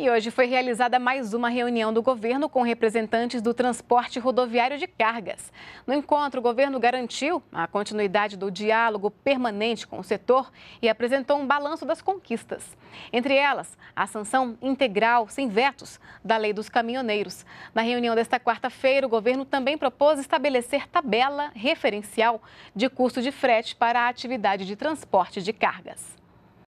E hoje foi realizada mais uma reunião do governo com representantes do transporte rodoviário de cargas. No encontro, o governo garantiu a continuidade do diálogo permanente com o setor e apresentou um balanço das conquistas. Entre elas, a sanção integral, sem vetos, da Lei dos Caminhoneiros. Na reunião desta quarta-feira, o governo também propôs estabelecer tabela referencial de custo de frete para a atividade de transporte de cargas.